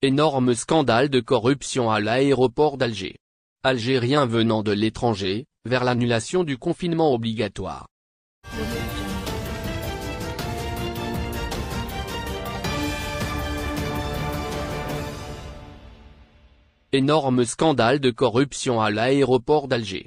Énorme scandale de corruption à l'aéroport d'Alger. Algériens venant de l'étranger, vers l'annulation du confinement obligatoire. Énorme scandale de corruption à l'aéroport d'Alger.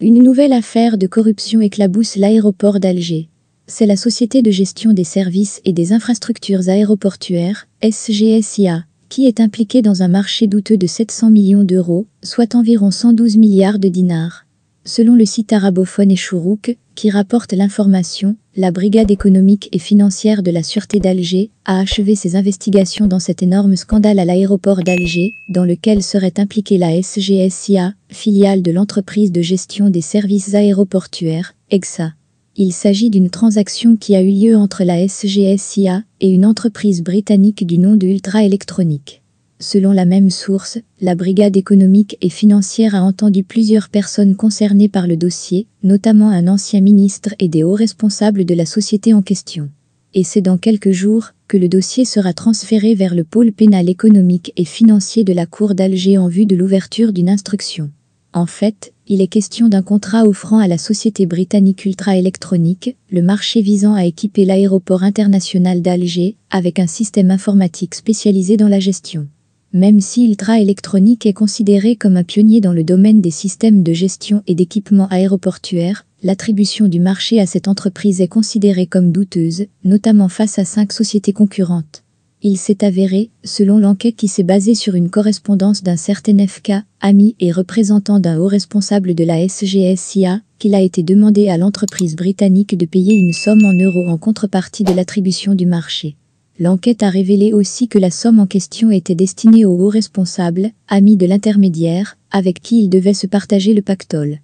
Une nouvelle affaire de corruption éclabousse l'aéroport d'Alger c'est la Société de gestion des services et des infrastructures aéroportuaires, SGSIA, qui est impliqué dans un marché douteux de 700 millions d'euros, soit environ 112 milliards de dinars. Selon le site arabophone Echourouk, qui rapporte l'information, la brigade économique et financière de la Sûreté d'Alger a achevé ses investigations dans cet énorme scandale à l'aéroport d'Alger, dans lequel serait impliquée la SGSIA, filiale de l'entreprise de gestion des services aéroportuaires, EXA. Il s'agit d'une transaction qui a eu lieu entre la SGSIA et une entreprise britannique du nom de Ultra Electronic. Selon la même source, la brigade économique et financière a entendu plusieurs personnes concernées par le dossier, notamment un ancien ministre et des hauts responsables de la société en question. Et c'est dans quelques jours que le dossier sera transféré vers le pôle pénal économique et financier de la Cour d'Alger en vue de l'ouverture d'une instruction. En fait, il est question d'un contrat offrant à la société britannique Ultra Electronique le marché visant à équiper l'aéroport international d'Alger avec un système informatique spécialisé dans la gestion. Même si Ultra Electronique est considéré comme un pionnier dans le domaine des systèmes de gestion et d'équipement aéroportuaire, l'attribution du marché à cette entreprise est considérée comme douteuse, notamment face à cinq sociétés concurrentes. Il s'est avéré, selon l'enquête qui s'est basée sur une correspondance d'un certain FK, ami et représentant d'un haut responsable de la SGSIA, qu'il a été demandé à l'entreprise britannique de payer une somme en euros en contrepartie de l'attribution du marché. L'enquête a révélé aussi que la somme en question était destinée au haut responsable, ami de l'intermédiaire, avec qui il devait se partager le pactole.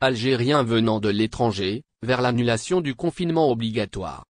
Algérien venant de l'étranger, vers l'annulation du confinement obligatoire.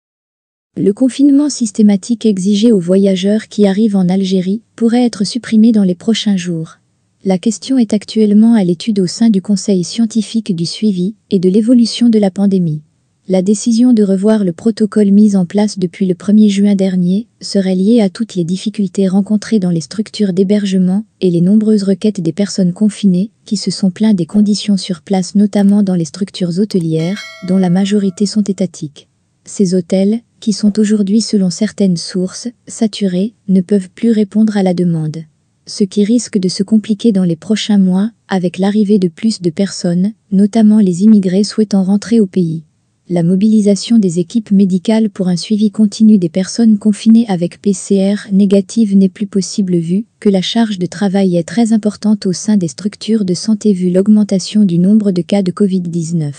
Le confinement systématique exigé aux voyageurs qui arrivent en Algérie pourrait être supprimé dans les prochains jours. La question est actuellement à l'étude au sein du Conseil scientifique du suivi et de l'évolution de la pandémie. La décision de revoir le protocole mis en place depuis le 1er juin dernier serait liée à toutes les difficultés rencontrées dans les structures d'hébergement et les nombreuses requêtes des personnes confinées qui se sont plaintes des conditions sur place notamment dans les structures hôtelières dont la majorité sont étatiques. Ces hôtels, qui sont aujourd'hui selon certaines sources saturés, ne peuvent plus répondre à la demande. Ce qui risque de se compliquer dans les prochains mois avec l'arrivée de plus de personnes, notamment les immigrés souhaitant rentrer au pays la mobilisation des équipes médicales pour un suivi continu des personnes confinées avec PCR négative n'est plus possible vu que la charge de travail est très importante au sein des structures de santé vu l'augmentation du nombre de cas de Covid-19.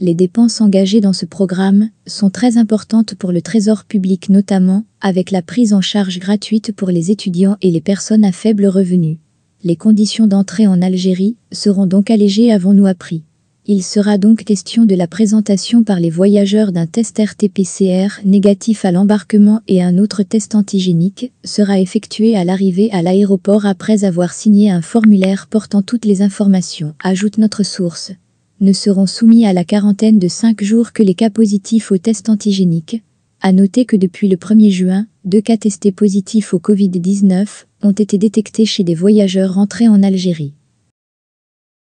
Les dépenses engagées dans ce programme sont très importantes pour le Trésor public notamment, avec la prise en charge gratuite pour les étudiants et les personnes à faible revenu. Les conditions d'entrée en Algérie seront donc allégées avons-nous appris. Il sera donc question de la présentation par les voyageurs d'un test RT-PCR négatif à l'embarquement et un autre test antigénique sera effectué à l'arrivée à l'aéroport après avoir signé un formulaire portant toutes les informations, ajoute notre source. Ne seront soumis à la quarantaine de 5 jours que les cas positifs au test antigénique. À noter que depuis le 1er juin, deux cas testés positifs au Covid-19 ont été détectés chez des voyageurs rentrés en Algérie.